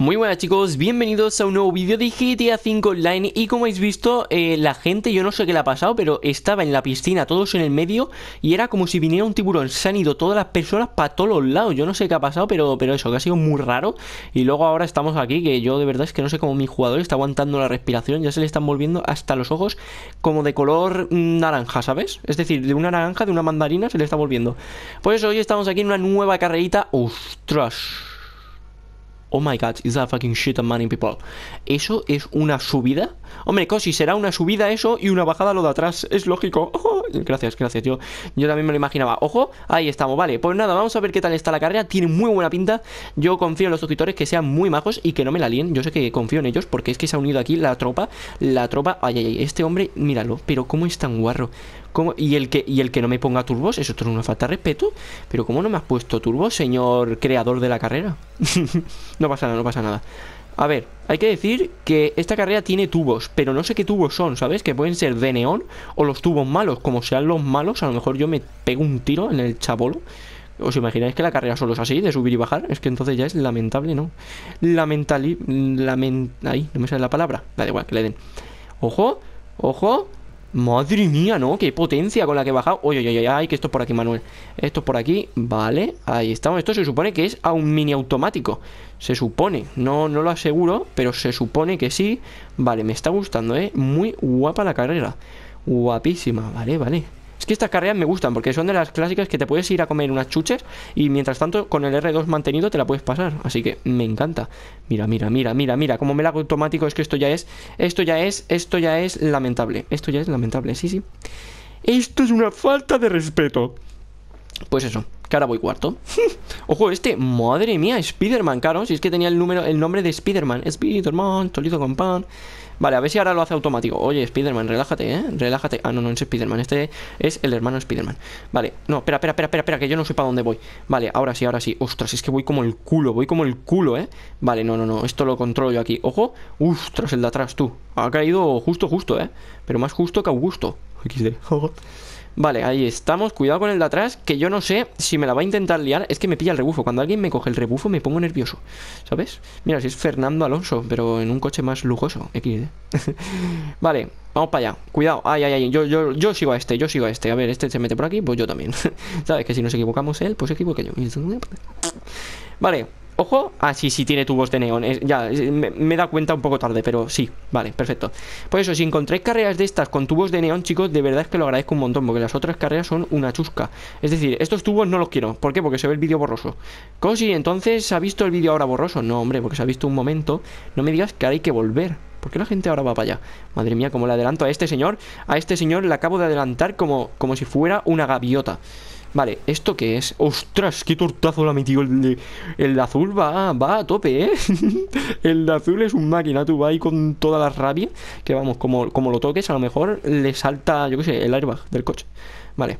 Muy buenas chicos, bienvenidos a un nuevo vídeo de GTA 5 Online y como habéis visto, eh, la gente, yo no sé qué le ha pasado, pero estaba en la piscina, todos en el medio y era como si viniera un tiburón, se han ido todas las personas para todos los lados, yo no sé qué ha pasado, pero, pero eso, que ha sido muy raro y luego ahora estamos aquí, que yo de verdad es que no sé cómo mi jugador está aguantando la respiración, ya se le están volviendo hasta los ojos como de color mm, naranja, ¿sabes? Es decir, de una naranja, de una mandarina se le está volviendo. Por eso hoy estamos aquí en una nueva carrerita, ostras oh my god, is that fucking shit of money people. Eso es una subida. Hombre, Cosi, será una subida eso y una bajada lo de atrás. Es lógico. Gracias, gracias. Yo, yo también me lo imaginaba. Ojo, ahí estamos. Vale, pues nada, vamos a ver qué tal está la carrera. Tiene muy buena pinta. Yo confío en los suscriptores que sean muy majos y que no me la líen. Yo sé que confío en ellos porque es que se ha unido aquí la tropa. La tropa. Ay, ay, ay. Este hombre, míralo. Pero cómo es tan guarro. ¿Y, el que, ¿Y el que no me ponga turbos? ¿Eso es una falta de respeto? ¿Pero cómo no me has puesto turbos, señor creador de la carrera? no pasa nada, no pasa nada a ver, hay que decir que esta carrera tiene tubos, pero no sé qué tubos son, ¿sabes? Que pueden ser de neón o los tubos malos. Como sean los malos, a lo mejor yo me pego un tiro en el chabolo. ¿Os imagináis que la carrera solo es así, de subir y bajar? Es que entonces ya es lamentable, ¿no? Lamentali... Lament... Ahí, no me sale la palabra. Da igual, que le den. ¡Ojo! ¡Ojo! Madre mía, ¿no? Qué potencia con la que he bajado Oye, oye, oye, ay, que esto es por aquí, Manuel Esto es por aquí, vale, ahí estamos Esto se supone que es a un mini automático Se supone, no, no lo aseguro Pero se supone que sí Vale, me está gustando, ¿eh? Muy guapa la carrera Guapísima, vale, vale es que estas carreras me gustan porque son de las clásicas que te puedes ir a comer unas chuches y mientras tanto con el R2 mantenido te la puedes pasar. Así que me encanta. Mira, mira, mira, mira, mira, como me la hago automático es que esto ya es, esto ya es, esto ya es lamentable. Esto ya es lamentable, sí, sí. Esto es una falta de respeto. Pues eso, que ahora voy cuarto. Ojo, este, madre mía, Spiderman, caro. Si es que tenía el número, el nombre de Spiderman Spiderman, spider con pan. Vale, a ver si ahora lo hace automático. Oye, Spiderman, relájate, ¿eh? Relájate. Ah, no, no es Spiderman, Este es el hermano Spiderman Vale, no, espera, espera, espera, espera, que yo no sé para dónde voy. Vale, ahora sí, ahora sí. Ostras, es que voy como el culo, voy como el culo, ¿eh? Vale, no, no, no. Esto lo controlo yo aquí. Ojo, ostras, el de atrás, tú. Ha caído justo, justo, ¿eh? Pero más justo que Augusto. ¡Ojo! Vale, ahí estamos. Cuidado con el de atrás, que yo no sé si me la va a intentar liar. Es que me pilla el rebufo. Cuando alguien me coge el rebufo me pongo nervioso, ¿sabes? Mira, si es Fernando Alonso, pero en un coche más lujoso. XD. vale, vamos para allá. Cuidado. Ay, ay, ay. Yo, yo, yo sigo a este, yo sigo a este. A ver, este se mete por aquí, pues yo también. ¿Sabes? Que si nos equivocamos él, pues se yo. Vale. Ojo, ah, sí, sí tiene tubos de neón Ya, me, he dado cuenta un poco tarde, pero sí Vale, perfecto Pues eso, si encontráis carreras de estas con tubos de neón, chicos De verdad es que lo agradezco un montón, porque las otras carreras son una chusca Es decir, estos tubos no los quiero ¿Por qué? Porque se ve el vídeo borroso Cosi, entonces, ha visto el vídeo ahora borroso? No, hombre, porque se ha visto un momento No me digas que ahora hay que volver ¿Por qué la gente ahora va para allá? Madre mía, como le adelanto a este señor A este señor le acabo de adelantar como, como si fuera una gaviota Vale, ¿esto qué es? ¡Ostras! ¡Qué tortazo la ha el, el de azul! Va, va a tope, ¿eh? el de azul es un máquina, tú va ahí con toda la rabia. Que vamos, como, como lo toques, a lo mejor le salta, yo qué sé, el airbag del coche. Vale.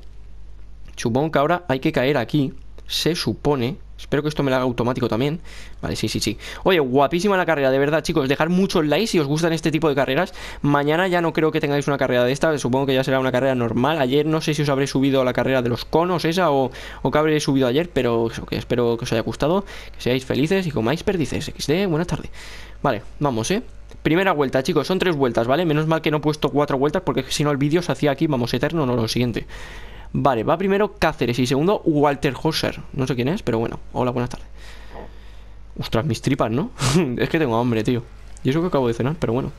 Supongo que ahora hay que caer aquí se supone. Espero que esto me lo haga automático también. Vale, sí, sí, sí. Oye, guapísima la carrera, de verdad, chicos. Dejar muchos likes si os gustan este tipo de carreras. Mañana ya no creo que tengáis una carrera de esta. Supongo que ya será una carrera normal. Ayer no sé si os habré subido a la carrera de los conos esa o, o que habré subido ayer, pero eso, que espero que os haya gustado. Que seáis felices y comáis perdices. XD, buenas tardes. Vale, vamos, ¿eh? Primera vuelta, chicos, son tres vueltas, ¿vale? Menos mal que no he puesto cuatro vueltas porque si no el vídeo se hacía aquí, vamos, eterno, no lo siguiente. Vale, va primero Cáceres y segundo Walter Hosser. No sé quién es, pero bueno. Hola, buenas tardes. Ostras, mis tripas, ¿no? es que tengo hambre, tío. Y eso que acabo de cenar, pero bueno.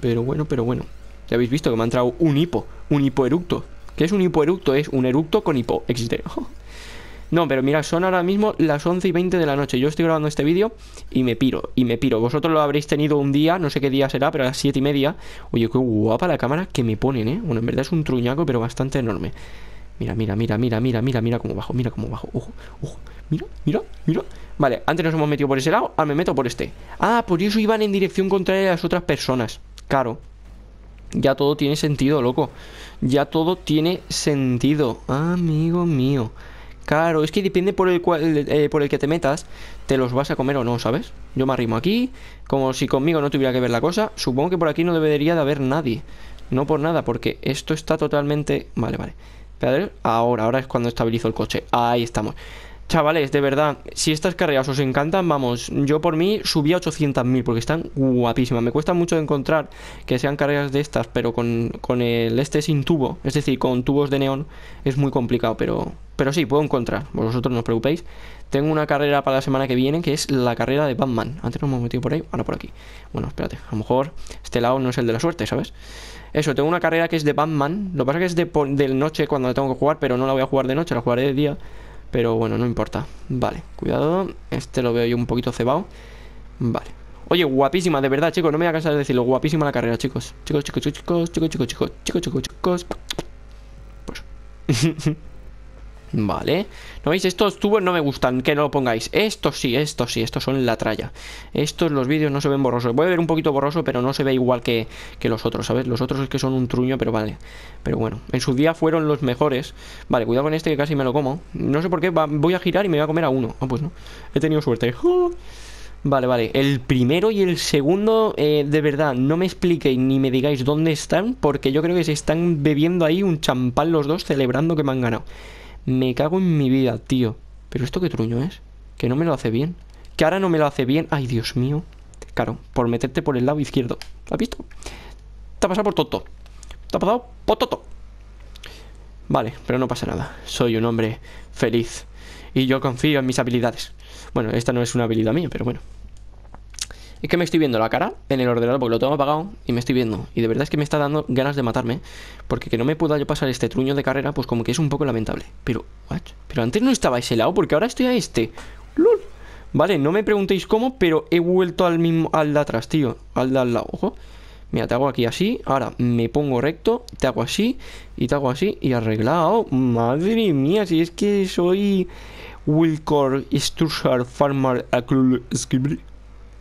Pero bueno, pero bueno. Ya habéis visto que me ha entrado un hipo, un hipoeructo. ¿Qué es un hipoeructo? Es un eructo con hipo. Existe. No, pero mira, son ahora mismo las 11 y 20 de la noche. Yo estoy grabando este vídeo y me piro, y me piro. Vosotros lo habréis tenido un día, no sé qué día será, pero a las 7 y media. Oye, qué guapa la cámara que me ponen, ¿eh? Bueno, en verdad es un truñaco, pero bastante enorme. Mira, mira, mira, mira, mira, mira, mira cómo bajo, mira cómo bajo. Ojo, ojo. Mira, mira, mira. Vale, antes nos hemos metido por ese lado, ahora me meto por este. Ah, por eso iban en dirección contraria a las otras personas. Claro. Ya todo tiene sentido, loco. Ya todo tiene sentido. Amigo mío. Claro, es que depende por el, eh, por el que te metas, te los vas a comer o no, ¿sabes? Yo me arrimo aquí, como si conmigo no tuviera que ver la cosa. Supongo que por aquí no debería de haber nadie. No por nada, porque esto está totalmente... Vale, vale. Ahora, ahora es cuando estabilizo el coche. Ahí estamos. Chavales, de verdad, si estas carreras os encantan, vamos, yo por mí subí a 800.000 porque están guapísimas. Me cuesta mucho encontrar que sean carreras de estas, pero con, el este sin tubo, es decir, con tubos de neón, es muy complicado, pero, pero sí, puedo encontrar, vosotros no os preocupéis. Tengo una carrera para la semana que viene, que es la carrera de Batman. Antes nos hemos metido por ahí, ahora por aquí. Bueno, espérate, a lo mejor este lado no es el de la suerte, ¿sabes? Eso, tengo una carrera que es de Batman. Lo que pasa es que es de, de noche cuando la tengo que jugar, pero no la voy a jugar de noche, la jugaré de día pero bueno, no importa. Vale, cuidado. Este lo veo yo un poquito cebado. Vale. Oye, guapísima, de verdad, chicos. No me voy a cansar de decirlo. Guapísima la carrera, chicos. Chicos, chicos, chicos, chicos, chicos, chicos, chicos, chicos, chicos. Pues. Vale. ¿No veis? Estos tubos no me gustan, que no lo pongáis. Estos sí, estos sí, estos son la tralla. Estos los vídeos no se ven borrosos. Voy a ver un poquito borroso, pero no se ve igual que, que los otros, ¿sabes? Los otros es que son un truño, pero vale. Pero bueno, en su día fueron los mejores. Vale, cuidado con este que casi me lo como. No sé por qué, voy a girar y me voy a comer a uno. Ah, pues no. He tenido suerte. Vale, vale. El primero y el segundo, eh, de verdad, no me expliquéis ni me digáis dónde están, porque yo creo que se están bebiendo ahí un champán los dos, celebrando que me han ganado. Me cago en mi vida, tío. Pero esto qué truño es. Que no me lo hace bien. Que ahora no me lo hace bien. Ay, Dios mío. Claro, por meterte por el lado izquierdo. ¿Has visto? Te ha pasado por toto. Te ha pasado por toto. Vale, pero no pasa nada. Soy un hombre feliz. Y yo confío en mis habilidades. Bueno, esta no es una habilidad mía, pero bueno. Es que me estoy viendo la cara en el ordenador porque lo tengo apagado y me estoy viendo. Y de verdad es que me está dando ganas de matarme. Porque que no me pueda yo pasar este truño de carrera, pues como que es un poco lamentable. Pero, Pero antes no estaba a ese lado porque ahora estoy a este. Vale, no me preguntéis cómo, pero he vuelto al mismo, al de atrás, tío. Al de al lado, ojo. Mira, te hago aquí así, ahora me pongo recto, te hago así, y te hago así, y arreglado. Madre mía, si es que soy... Wilcor Strushar, Farmer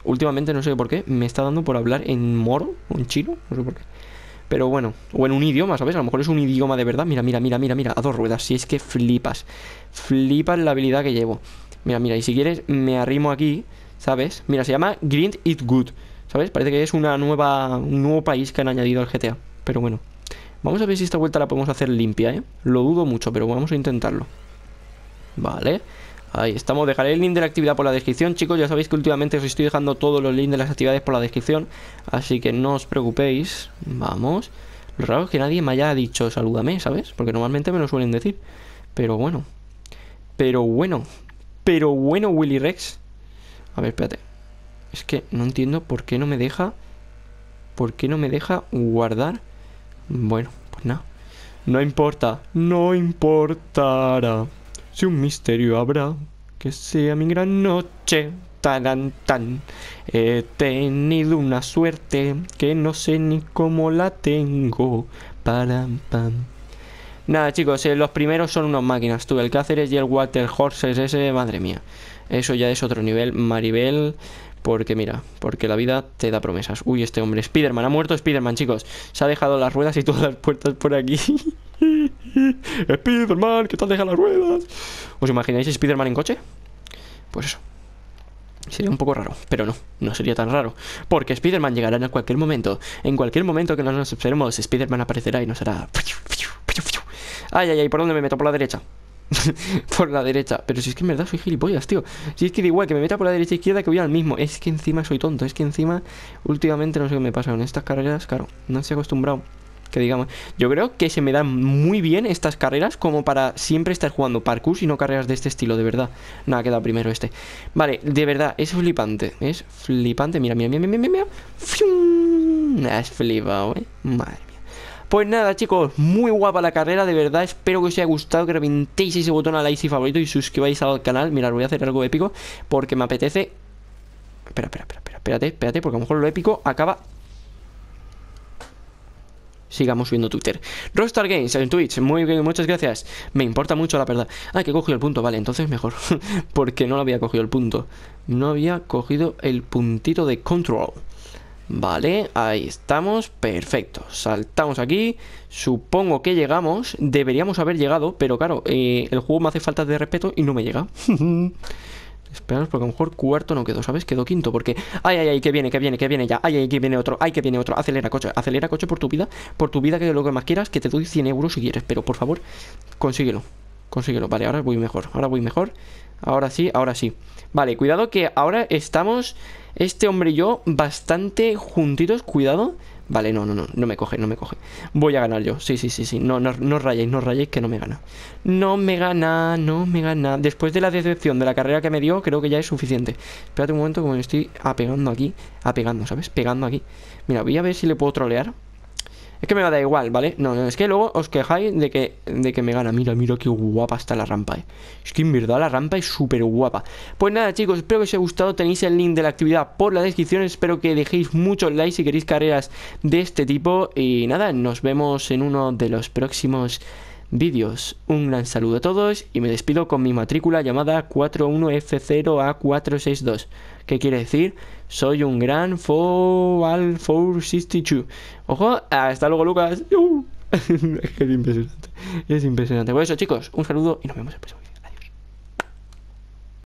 últimamente no sé por qué, me está dando por hablar en moro o en chino, no sé por qué. Pero bueno, o en un idioma, ¿sabes? A lo mejor es un idioma de verdad. Mira, mira, mira, mira, mira, a dos ruedas. Si es que flipas. Flipas la habilidad que llevo. Mira, mira, y si quieres me arrimo aquí, ¿sabes? Mira, se llama Grind It Good, ¿sabes? Parece que es una nueva, un nuevo país que han añadido al GTA. Pero bueno, vamos a ver si esta vuelta la podemos hacer limpia, ¿eh? Lo dudo mucho, pero vamos a intentarlo. Vale. Ahí estamos, dejaré el link de la actividad por la descripción Chicos, ya sabéis que últimamente os estoy dejando todos los links de las actividades por la descripción Así que no os preocupéis Vamos Lo raro es que nadie me haya dicho salúdame, ¿sabes? Porque normalmente me lo suelen decir Pero bueno Pero bueno Pero bueno, Willy Rex A ver, espérate Es que no entiendo por qué no me deja ¿Por qué no me deja guardar? Bueno, pues nada No importa No importará si un misterio habrá, que sea mi gran noche. Tan, tan. He tenido una suerte que no sé ni cómo la tengo. Param, pam. Nada, chicos, eh, los primeros son unas máquinas. Tú, el Cáceres y el Water Horses, ese, madre mía. Eso ya es otro nivel. Maribel, porque mira, porque la vida te da promesas. Uy, este hombre, Spiderman, ha muerto Spiderman, chicos. Se ha dejado las ruedas y todas las puertas por aquí. Spiderman, ¿qué tal deja las ruedas? ¿Os imagináis Spiderman en coche? Pues eso. Sería un poco raro, pero no, no sería tan raro, porque Spider-Man llegará en cualquier momento. En cualquier momento que nos observemos, Spider-Man aparecerá y nos hará... Ay, ay, ay, ¿por dónde me meto? Por la derecha. por la derecha. Pero si es que en verdad soy gilipollas, tío. Si es que da igual que me meta por la derecha e izquierda que voy al mismo. Es que encima soy tonto. Es que encima, últimamente no sé qué me pasa. En estas carreras, claro, no se acostumbrado que digamos. Yo creo que se me dan muy bien estas carreras como para siempre estar jugando parkour y no carreras de este estilo, de verdad. Nada, queda primero este. Vale, de verdad, es flipante. Es flipante. Mira, mira, mira, mira, mira. Es flipado, eh. Madre mía. Pues nada, chicos, muy guapa la carrera, de verdad. Espero que os haya gustado, que reventéis ese botón al like y favorito y suscribáis al canal. Mirad, voy a hacer algo épico porque me apetece. espera, espera, espera, espérate, espérate, porque a lo mejor lo épico acaba sigamos subiendo Twitter. Rockstar Games en Twitch, muy bien, muchas gracias. Me importa mucho, la verdad. Ah, que he cogido el punto, vale, entonces mejor. Porque no lo había cogido el punto. No había cogido el puntito de control. Vale, ahí estamos, perfecto. Saltamos aquí, supongo que llegamos, deberíamos haber llegado, pero claro, eh, el juego me hace falta de respeto y no me llega. Espera, porque a lo mejor cuarto no quedó, ¿sabes? Quedó quinto porque... ¡Ay, ay, ay! Que viene, que viene, que viene ya. ¡Ay, ay, que viene otro! ¡Ay, que viene otro! Acelera, coche. Acelera, coche por tu vida. Por tu vida, que lo que más quieras, que te doy 100 euros si quieres. Pero, por favor, consíguelo. Consíguelo. Vale, ahora voy mejor. Ahora voy mejor. Ahora sí, ahora sí. Vale, cuidado que ahora estamos... Este hombre y yo bastante juntitos. Cuidado. Vale, no, no, no, no me coge, no me coge. Voy a ganar yo, sí, sí, sí, sí. No, no, no rayéis, no rayéis, que no me gana. No me gana, no me gana. Después de la decepción de la carrera que me dio, creo que ya es suficiente. Espérate un momento, como me estoy apegando aquí. Apegando, ¿sabes? Pegando aquí. Mira, voy a ver si le puedo trolear. Es que me da igual, ¿vale? No, no, es que luego os quejáis de que, de que me gana. Mira, mira qué guapa está la rampa, eh. Es que en verdad la rampa es súper guapa. Pues nada, chicos, espero que os haya gustado. Tenéis el link de la actividad por la descripción. Espero que dejéis muchos likes si queréis carreras de este tipo. Y nada, nos vemos en uno de los próximos vídeos. Un gran saludo a todos y me despido con mi matrícula llamada 41F0A462, que quiere decir soy un gran Foal 462. Ojo, hasta luego Lucas. es impresionante. Es impresionante. Por pues eso chicos, un saludo y nos vemos el próximo